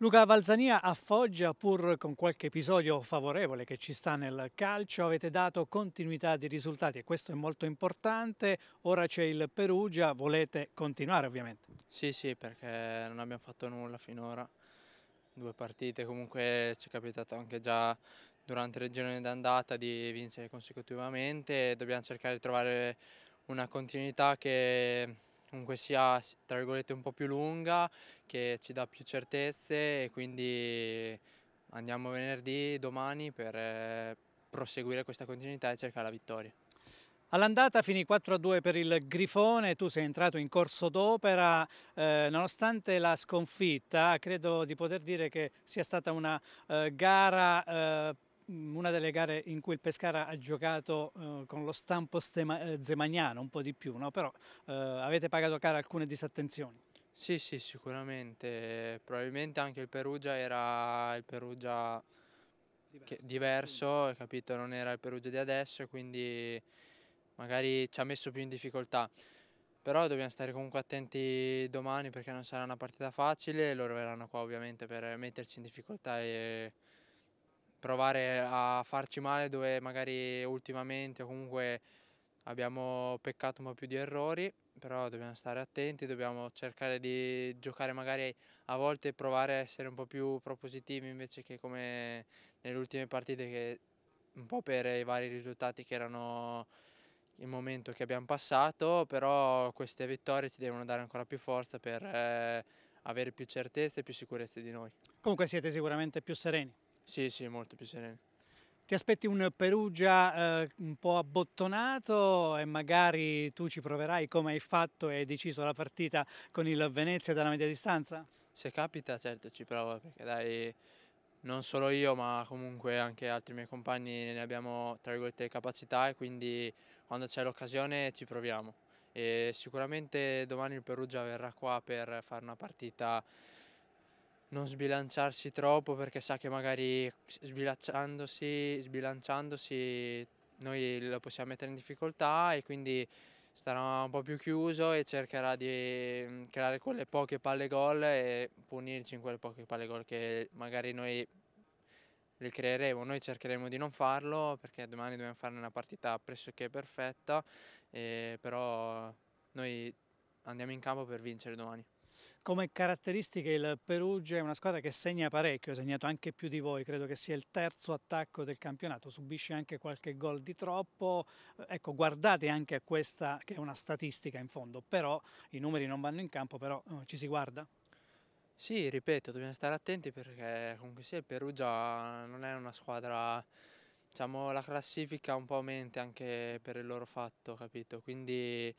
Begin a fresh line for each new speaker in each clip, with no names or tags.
Luca Valzania a Foggia, pur con qualche episodio favorevole che ci sta nel calcio, avete dato continuità di risultati e questo è molto importante. Ora c'è il Perugia, volete continuare ovviamente?
Sì, sì, perché non abbiamo fatto nulla finora. Due partite, comunque ci è capitato anche già durante le girone d'andata di vincere consecutivamente. Dobbiamo cercare di trovare una continuità che comunque sia tra virgolette un po' più lunga che ci dà più certezze e quindi andiamo venerdì domani per eh, proseguire questa continuità e cercare la vittoria.
All'andata finì 4-2 per il Grifone, tu sei entrato in corso d'opera, eh, nonostante la sconfitta credo di poter dire che sia stata una eh, gara eh, Mm, una delle gare in cui il Pescara ha giocato eh, con lo stampo stema- eh, zemaniano, un po' di più, no? però eh, avete pagato cara alcune disattenzioni. Sì, sì, sicuramente.
Probabilmente anche il Perugia era il Perugia diverso, che, diverso capito? Non era il Perugia di adesso, quindi magari ci ha messo più in difficoltà. Però dobbiamo stare comunque attenti domani perché non sarà una partita facile, loro verranno qua ovviamente per metterci in difficoltà e provare a farci male dove magari ultimamente o comunque abbiamo peccato un po' più di errori, però dobbiamo stare attenti, dobbiamo cercare di giocare magari a volte e provare a essere un po' più propositivi invece che come nelle ultime partite che un po' per i vari risultati che erano il momento che abbiamo passato, però queste vittorie ci devono dare ancora più forza per eh, avere più certezze e più
sicurezze di noi. Comunque siete sicuramente più sereni. Sì, sì, molto più sereno. Ti aspetti un Perugia eh, un po' abbottonato e magari tu ci proverai come hai fatto e deciso la partita con il Venezia dalla media distanza? Se capita
certo ci provo perché dai non solo io ma comunque anche altri miei compagni ne abbiamo tra virgolette le capacità e quindi quando c'è l'occasione ci proviamo e sicuramente domani il Perugia verrà qua per fare una partita non sbilanciarsi troppo perché sa che magari sbilanciandosi, sbilanciandosi noi lo possiamo mettere in difficoltà e quindi starà un po' più chiuso e cercherà di mm, creare quelle poche palle gol e punirci in quelle poche palle gol che magari noi le creeremo, noi cercheremo di non farlo perché domani dobbiamo fare una partita pressoché perfetta, eh, però noi andiamo in campo per vincere domani.
Come caratteristiche il Perugia è una squadra che segna parecchio, ha segnato anche più di voi, credo che sia il terzo attacco del campionato, subisce anche qualche gol di troppo, eh, ecco guardate anche a questa che è una statistica in fondo, però i numeri non vanno in campo, però eh, ci si guarda? Sì, ripeto, dobbiamo stare attenti perché comunque sì, il Perugia non è una squadra,
diciamo la classifica un po' mente anche per il loro fatto, capito? Quindi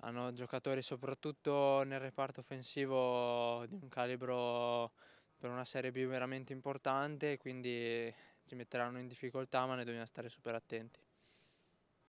hanno giocatori soprattutto nel reparto offensivo di un calibro per una Serie B veramente importante, quindi ci metteranno in difficoltà ma ne dobbiamo stare super attenti.